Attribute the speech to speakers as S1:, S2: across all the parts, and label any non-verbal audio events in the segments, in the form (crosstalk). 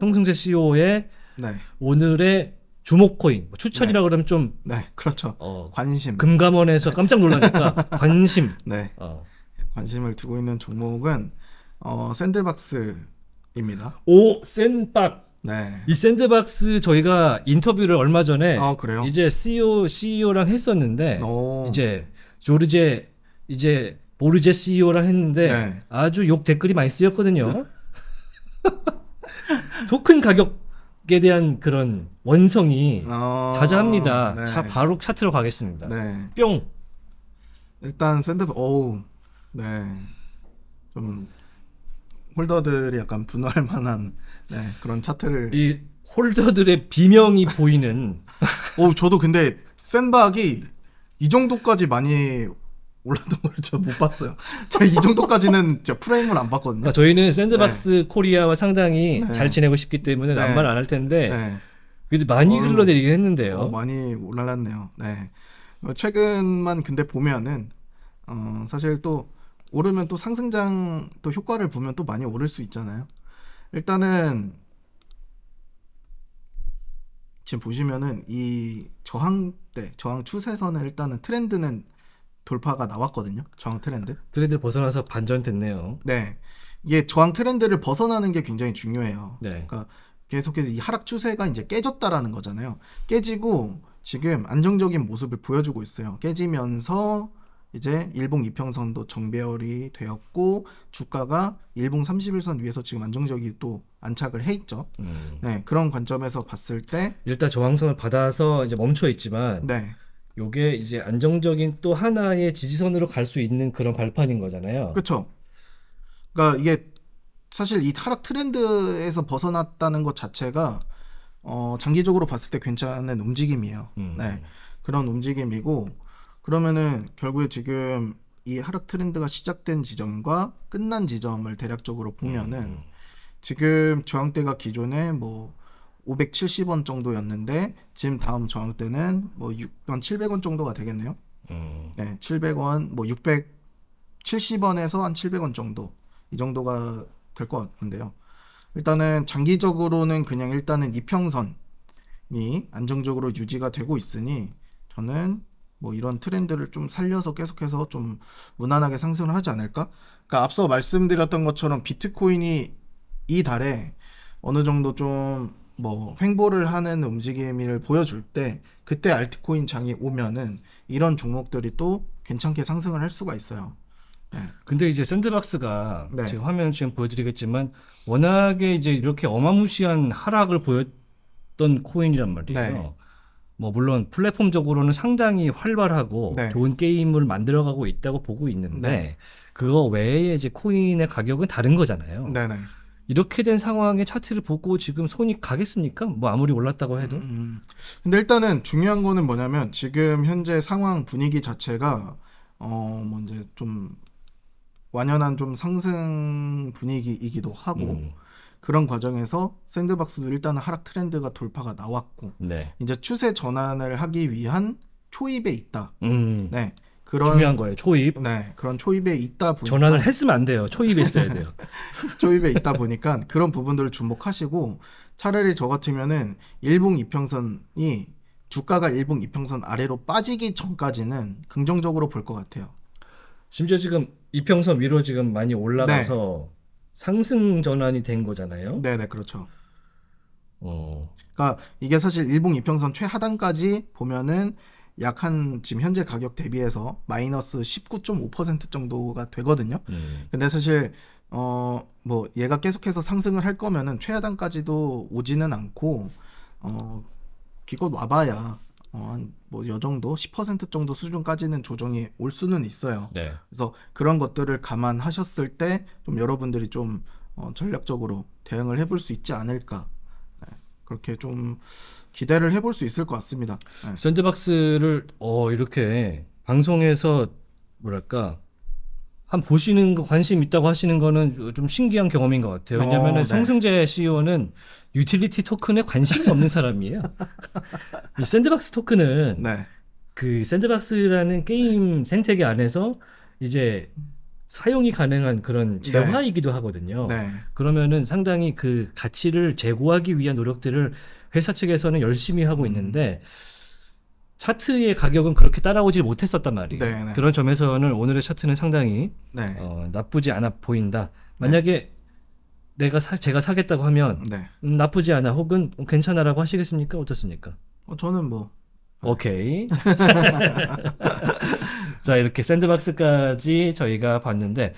S1: 송승재 CEO의 네. 오늘의 주목 코인 뭐 추천이라 네. 그러면 좀 네,
S2: 그렇죠. 어,
S1: 관심. 금감원에서 네. 깜짝 놀라니까 (laughs)
S2: 관심. 네. 어. 관심을 두고 있는 종목은 어, 샌드박스입니다. 오, 샌박. 네.
S1: 이 샌드박스 저희가 인터뷰를 얼마 전에 아, 그래요? 이제 CEO CEO랑 했었는데 오. 어. 이제 조르제 이제 보르제 CEO랑 했는데 네. 아주 욕 댓글이 많이 쓰였거든요. 네? (laughs) 토큰 가격에 대한 그런 원성이 어, 자자합니다. 네. 자, 바로
S2: 차트로 가겠습니다. 네. 뿅. 일단 샌드 어우 네. 좀 홀더들이 약간 분노할 만한 네, 그런 차트를 이 홀더들의 비명이 보이는 오 (laughs) 저도 근데 샌박이 이 정도까지 많이 올라동을 저못 봤어요. 제가 이 정도까지는 제 프레임을 안 봤거든요. 그러니까 저희는 샌드박스
S1: 네. 코리아와 상당히 네. 잘 지내고 싶기 때문에 네. 난말 안할
S2: 텐데 네. 그래도 많이 어, 흘러내리긴 했는데요. 어, 많이 올라네요 네. 뭐 최근만 근데 보면은 어, 사실 또 오르면 또 상승장 또 효과를 보면 또 많이 오를 수 있잖아요. 일단은 지금 보시면은 이 저항대 저항 추세선은 일단은 트렌드는 돌파가 나왔거든요. 저항 트렌드. 트렌드를 벗어나서 반전됐네요. 네. 이게 저항 트렌드를 벗어나는 게 굉장히 중요해요. 네. 그러니까 계속해서 이 하락 추세가 이제 깨졌다라는 거잖아요. 깨지고 지금 안정적인 모습을 보여주고 있어요. 깨지면서 이제 일봉 이평선도 정배열이 되었고 주가가 일봉 31선 위에서 지금 안정적이 또 안착을 해 있죠. 음. 네, 그런 관점에서 봤을 때
S1: 일단 저항선을 받아서 이제 멈춰 있지만 네. 요게 이제 안정적인 또 하나의 지지선으로 갈 수 있는 그런 발판인 거잖아요.
S2: 그렇죠. 그러니까 이게 사실 이 하락 트렌드에서 벗어났다는 것 자체가 어, 장기적으로 봤을 때 괜찮은 움직임이에요. 음. 네. 그런 움직임이고 그러면은 결국에 지금 이 하락 트렌드가 시작된 지점과 끝난 지점을 대략적으로 보면은 음. 지금 저항대가 기존에 뭐 570원 정도였는데 지금 다음 저항 때는 뭐 6한 700원 정도가 되겠네요. 음. 네, 700원 뭐 670원에서 한 700원 정도 이 정도가 될 것 같은데요. 일단은 장기적으로는 그냥 일단은 이평선이 안정적으로 유지가 되고 있으니 저는 뭐 이런 트렌드를 좀 살려서 계속해서 좀 무난하게 상승을 하지 않을까? 그러니까 앞서 말씀드렸던 것처럼 비트코인이 이 달에 어느 정도 좀뭐 횡보를 하는 움직임을 보여줄 때 그때 알트코인 장이 오면은 이런 종목들이 또 괜찮게 상승을 할 수가 있어요. 네. 근데
S1: 이제 샌드박스가 네. 지금 화면 지금 보여드리겠지만 워낙에 이제 이렇게 어마무시한 하락을 보였던 코인이란 말이에요. 네. 뭐 물론 플랫폼적으로는 상당히 활발하고 네. 좋은 게임을 만들어가고 있다고 보고 있는데 네. 그거 외에 이제 코인의 가격은 다른 거잖아요. 네네. 이렇게 된 상황의 차트를 보고 지금
S2: 손이 가겠습니까? 뭐 아무리 올랐다고 해도. 음, 음. 근데 일단은 중요한 거는 뭐냐면 지금 현재 상황 분위기 자체가 어뭐 이제 좀 완연한 좀 상승 분위기이기도 하고 음. 그런 과정에서 샌드박스도 일단은 하락 트렌드가 돌파가 나왔고 네. 이제 추세 전환을 하기 위한 초입에 있다. 음. 네. 그런 중요한 거예요. 초입. 네, 그런 초입에 있다 보니까 전환을 했으면 안 돼요. 초입에 있어야 돼요. (laughs) 초입에 있다 보니까 그런 부분들을 주목하시고 차라리 저 같으면은 일봉 이평선이 주가가 일봉 이평선 아래로 빠지기 전까지는 긍정적으로 볼 것 같아요. 심지어 지금 이평선 위로 지금 많이 올라가서 네. 상승 전환이 된 거잖아요. 네, 네, 그렇죠. 어. 그러니까 이게 사실 일봉 이평선 최하단까지 보면은 약한 지금 현재 가격 대비해서 마이너스 19.5% 정도가 되거든요. 음. 근데 사실 어 뭐 얘가 계속해서 상승을 할 거면은 최하단까지도 오지는 않고 어 기껏 와봐야 어뭐요 정도 10% 정도 수준까지는 조정이 올 수는 있어요. 네. 그래서 그런 것들을 감안하셨을 때 좀 여러분들이 좀 어, 전략적으로 대응을 해볼 수 있지 않을까 그렇게 좀 기대를 해볼 수 있을 것 같습니다. 네. 샌드박스를
S1: 어, 이렇게 방송에서 뭐랄까 한 보시는 거 관심 있다고 하시는 거는 좀 신기한 경험인 것 같아요. 왜냐하면 어, 네. 성승재 CEO는 유틸리티 토큰에 관심이 없는 사람이에요. (laughs) 이 샌드박스 토큰은 네. 그 샌드박스라는 게임 생태계 안에서 이제 사용이 가능한 그런 네. 재화이기도 하거든요. 네. 그러면은 상당히 그 가치를 제고하기 위한 노력들을 회사 측에서는 열심히 하고 음. 있는데 차트의 가격은 그렇게 따라오지 못했었단 말이에요. 네네. 네. 그런 점에서는 오늘의 차트는 상당히 네. 어, 나쁘지 않아 보인다. 만약에 네. 내가 사, 제가 사겠다고 하면 네. 음, 나쁘지 않아 혹은 어, 괜찮아라고 하시겠습니까? 어떻습니까? 어, 저는 뭐 오케이. (laughs) 자 이렇게 샌드박스까지 저희가 봤는데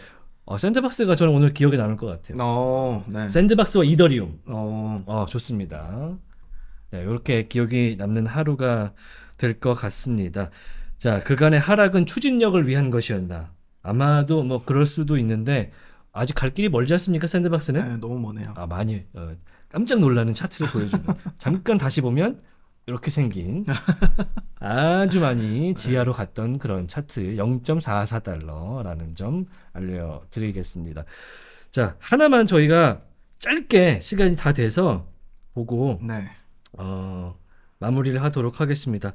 S1: 어, 샌드박스가 저는 오늘 기억에 남을 것 같아요. 어, 네. 샌드박스와 이더리움. 어, 어 좋습니다. 네, 이렇게 기억이 남는 하루가 될 것 같습니다. 자, 그간의 하락은 추진력을 위한 것이었나? 아마도 뭐 그럴 수도 있는데 아직 갈 길이 멀지 않습니까? 샌드박스는? 네, 너무 머네요. 아 많이 어, 깜짝 놀라는 차트를 보여주는. 잠깐 다시 보면 이렇게 생긴 아주 많이 지하로 갔던 그런 차트 0.44달러라는 점 알려드리겠습니다. 자 하나만 저희가 짧게 시간이 다 돼서 보고 네. 어, 마무리를 하도록 하겠습니다.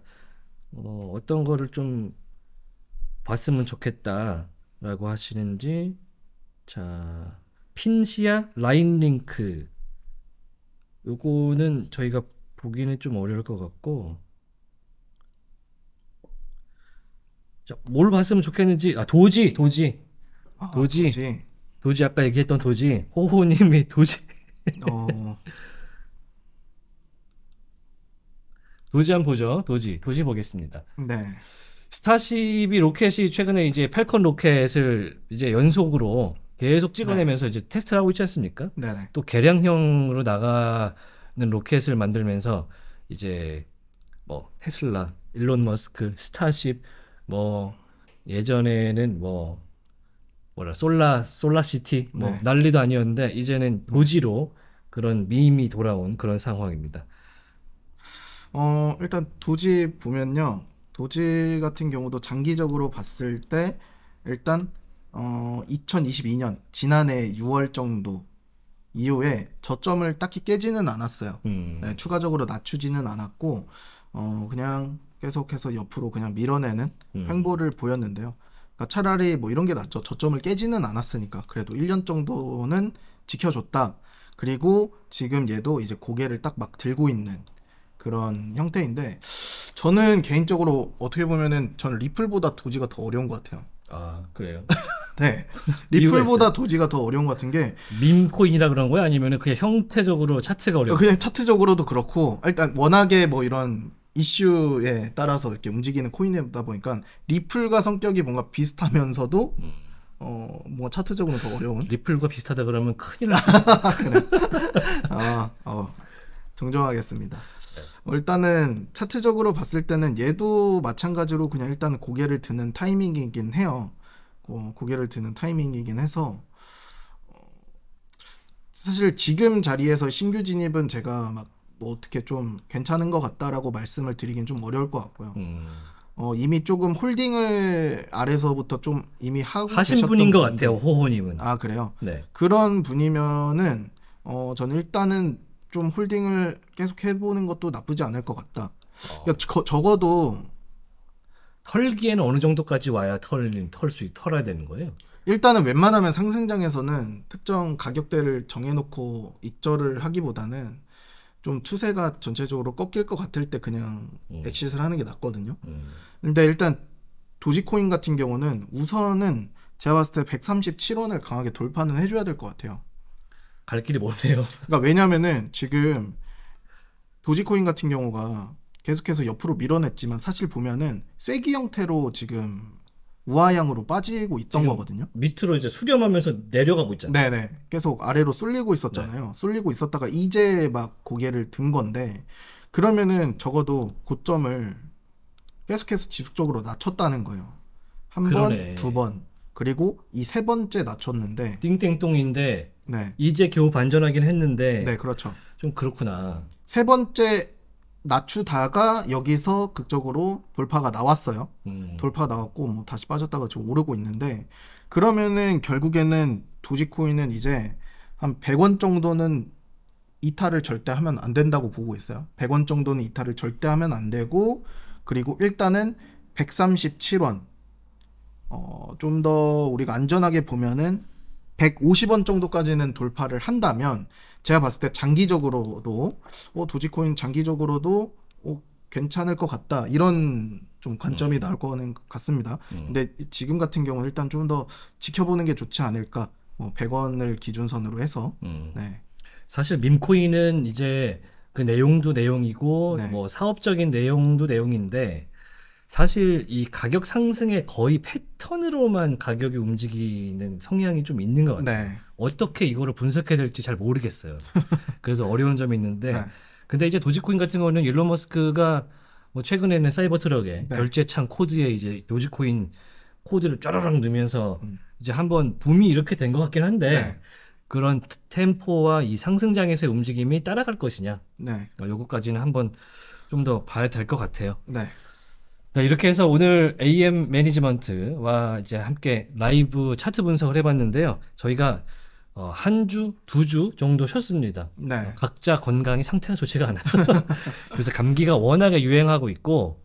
S1: 어, 어떤 거를 좀 봤으면 좋겠다라고 하시는지 자 핀시아 라인 링크 요거는 저희가 보기는 좀 어려울 것 같고 자, 뭘 봤으면 좋겠는지 아 도지 도지 아, 도지. 도지 도지 아까 얘기했던 도지 호호님이 도지 어... (laughs) 도지 한번 보죠 도지 도지 보겠습니다 네 스타쉽이 로켓이 최근에 이제 팔컨 로켓을 이제 연속으로 계속 찍어내면서 네. 이제 테스트를 하고 있지 않습니까? 네네. 또 개량형으로 나가 로켓을 만들면서 이제 뭐 테슬라, 일론 머스크, 스타쉽 뭐 예전에는 뭐 뭐라 솔라 솔라시티 뭐 네. 난리도 아니었는데 이제는 도지로 그런 미임이 돌아온 그런 상황입니다.
S2: 어 일단 도지 보면요 도지 같은 경우도 장기적으로 봤을 때 일단 어 2022년 지난해 6월 정도 이후에 저점을 딱히 깨지는 않았어요. 음. 네, 추가적으로 낮추지는 않았고 어 그냥 계속해서 옆으로 그냥 밀어내는 음. 횡보를 보였는데요. 그러니까 차라리 뭐 이런 게 낫죠. 저점을 깨지는 않았으니까 그래도 1년 정도는 지켜줬다. 그리고 지금 얘도 이제 고개를 딱 막 들고 있는 그런 형태인데 저는 개인적으로 어떻게 보면은 저는 리플보다 도지가 더 어려운 것 같아요.
S1: 아 그래요?
S2: (laughs) 네. (laughs) 리플보다 도지가 더 어려운 것 같은 게 밈코인이라 그런 거야 아니면 그냥 형태적으로 차트가 어려워? 그냥 차트적으로도 그렇고 일단 워낙에 뭐 이런 이슈에 따라서 이렇게 움직이는 코인이다 보니까 리플과 성격이 뭔가 비슷하면서도 음. 어, 뭐 차트적으로 더 어려운 리플과 비슷하다 그러면 큰일 날수 있어. (laughs) 아, 아, 어, 정정하겠습니다. 어, 일단은 차트적으로 봤을 때는 얘도 마찬가지로 그냥 일단 고개를 드는 타이밍이긴 해요. 어, 고개를 드는 타이밍이긴 해서 어, 사실 지금 자리에서 신규 진입은 제가 막뭐 어떻게 좀 괜찮은 것 같다라고 말씀을 드리긴 좀 어려울 것 같고요. 음. 어, 이미 조금 홀딩을 아래서부터 좀 이미 하고 하신 분인 것 분들. 같아요, 호호님은. 아 그래요. 네. 그런 분이면은 어, 저는 일단은 좀 홀딩을 계속 해보는 것도 나쁘지 않을 것 같다. 어. 그러니까 저, 적어도 털기에는 어느 정도까지 와야 털린 털수 털어야 되는 거예요? 일단은 웬만하면 상승장에서는 특정 가격대를 정해놓고 입절을 하기보다는 좀 추세가 전체적으로 꺾일 것 같을 때 그냥 음. 엑시스를 하는 게 낫거든요. 음. 근데 일단 도지코인 같은 경우는 우선은 제가 봤을 때 137원을 강하게 돌파는 해줘야 될 것 같아요.
S1: 갈 길이 (laughs) 멀네요.
S2: 그러니까 왜냐면은 지금 도지코인 같은 경우가 계속해서 옆으로 밀어냈지만 사실 보면은 쐐기 형태로 지금 우하향으로 빠지고 있던 거거든요. 밑으로 이제 수렴하면서 내려가고 있잖아요. 네네. 계속 아래로 쏠리고 있었잖아요. 네. 쏠리고 있었다가 이제 막 고개를 든 건데 그러면은 적어도 고점을 계속해서 지속적으로 낮췄다는 거예요.
S1: 한 번, 두
S2: 번, 그리고 이 세 번째 낮췄는데 띵땡똥인데 네. 이제 겨우 반전하긴 했는데 네, 그렇죠. 좀 그렇구나. 세 번째 낮추다가 여기서 극적으로 돌파가 나왔어요. 음. 돌파가 나왔고 뭐 다시 빠졌다가 지금 오르고 있는데 그러면은 결국에는 도지코인은 이제 한 100원 정도는 이탈을 절대 하면 안 된다고 보고 있어요. 100원 정도는 이탈을 절대 하면 안 되고 그리고 일단은 137원 어, 좀 더 우리가 안전하게 보면은 150원 정도까지는 돌파를 한다면 제가 봤을 때 장기적으로도 어, 도지코인 장기적으로도 어, 괜찮을 것 같다 이런 좀 관점이 음. 나올 거는 같습니다. 음. 근데 지금 같은 경우는 일단 좀 더 지켜보는 게 좋지 않을까. 뭐 100원을 기준선으로 해서. 음. 네. 사실 밈코인은 이제
S1: 그 내용도 내용이고 네. 뭐 사업적인 내용도 내용인데 사실 이 가격 상승의 거의 패턴으로만 가격이 움직이는 성향이 좀 있는 것 같아요. 네. 어떻게 이거를 분석해야 될지 잘 모르겠어요. (laughs) 그래서 어려운 점이 있는데 네. 근데 이제 도지코인 같은 거는 일론 머스크가 뭐 최근에는 사이버 트럭에 네. 결제창 코드에 이제 도지코인 코드를 쫘르락 넣으면서 음. 이제 한번 붐이 이렇게 된 것 같긴 한데 네. 그런 템포와 이 상승장에서의 움직임이 따라갈 것이냐. 네. 그러니까 요거까지는 한번 좀 더 봐야 될 것 같아요. 네. 네, 이렇게 해서 오늘 AM 매니지먼트와 이제 함께 라이브 차트 분석을 해봤는데요. 저희가 어, 한 주, 두 주 정도 쉬었습니다. 네. 어, 각자 건강이 상태가 좋지가 않아요 (laughs) 그래서 감기가 워낙에 유행하고 있고,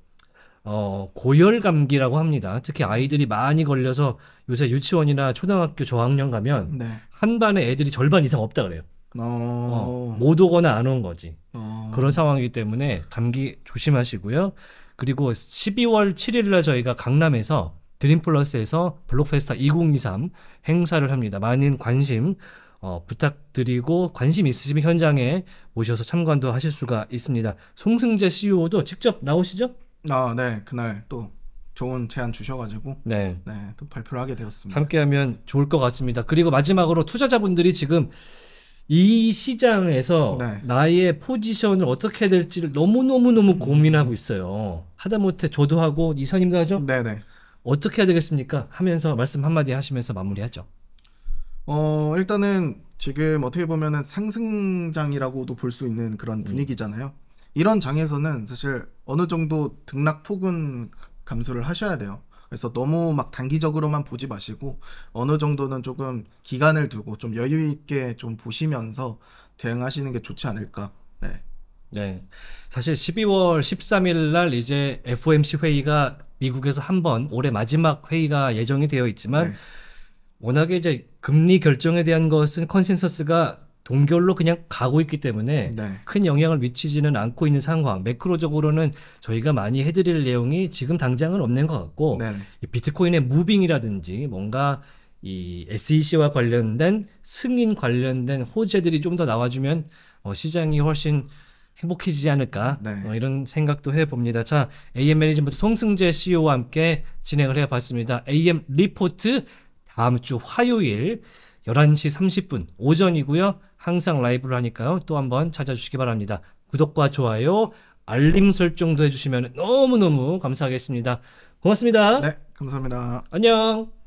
S1: 어, 고열 감기라고 합니다. 특히 아이들이 많이 걸려서 요새 유치원이나 초등학교 저학년 가면 네. 한 반에 애들이 절반 이상 없다 그래요.
S2: 어... 어
S1: 못 오거나 안 온 거지. 어. 그런 상황이기 때문에 감기 조심하시고요. 그리고 12월 7일날 저희가 강남에서 드림플러스에서 블록페스타 2023 행사를 합니다. 많은 관심 어, 부탁드리고 관심 있으시면 현장에 오셔서 참관도 하실 수가 있습니다. 송승재 CEO도 직접 나오시죠? 아, 네. 그날 또
S2: 좋은 제안 주셔가지고 네, 네, 또 발표를 하게 되었습니다.
S1: 함께하면 좋을 것 같습니다. 그리고 마지막으로 투자자분들이 지금 이 시장에서 네. 나의 포지션을 어떻게 해야 될지를 너무너무너무 고민하고 있어요. 하다못해 저도 하고 이사님도 하죠? 네네. 네. 어떻게 해야 되겠습니까? 하면서 말씀 한마디 하시면서 마무리하죠.
S2: 어, 일단은 지금 어떻게 보면은 상승장이라고도 볼 수 있는 그런 음. 분위기잖아요. 이런 장에서는 사실 어느 정도 등락 폭은 감수를 하셔야 돼요. 그래서 너무 막 단기적으로만 보지 마시고 어느 정도는 조금 기간을 두고 좀 여유 있게 좀 보시면서 대응하시는 게 좋지 않을까. 네.
S1: 네. 사실 12월 13일 날 이제 FOMC 회의가 미국에서 한 번 올해 마지막 회의가 예정이 되어 있지만 네. 워낙에 이제 금리 결정에 대한 것은 컨센서스가 동결로 그냥 가고 있기 때문에 네. 큰 영향을 미치지는 않고 있는 상황. 매크로적으로는 저희가 많이 해드릴 내용이 지금 당장은 없는 것 같고 네. 비트코인의 무빙이라든지 뭔가 이 SEC와 관련된 승인 관련된 호재들이 좀 더 나와주면 어, 시장이 훨씬 행복해지지 않을까 네. 어, 이런 생각도 해봅니다. 자, AM 매니지먼트 송승재 CEO와 함께 진행을 해봤습니다. AM 리포트 다음 주 화요일 11시 30분 오전이고요. 항상 라이브를 하니까요. 또 한번 찾아주시기 바랍니다. 구독과 좋아요, 알림 설정도 해주시면 너무너무 감사하겠습니다. 고맙습니다. 네, 감사합니다. 안녕.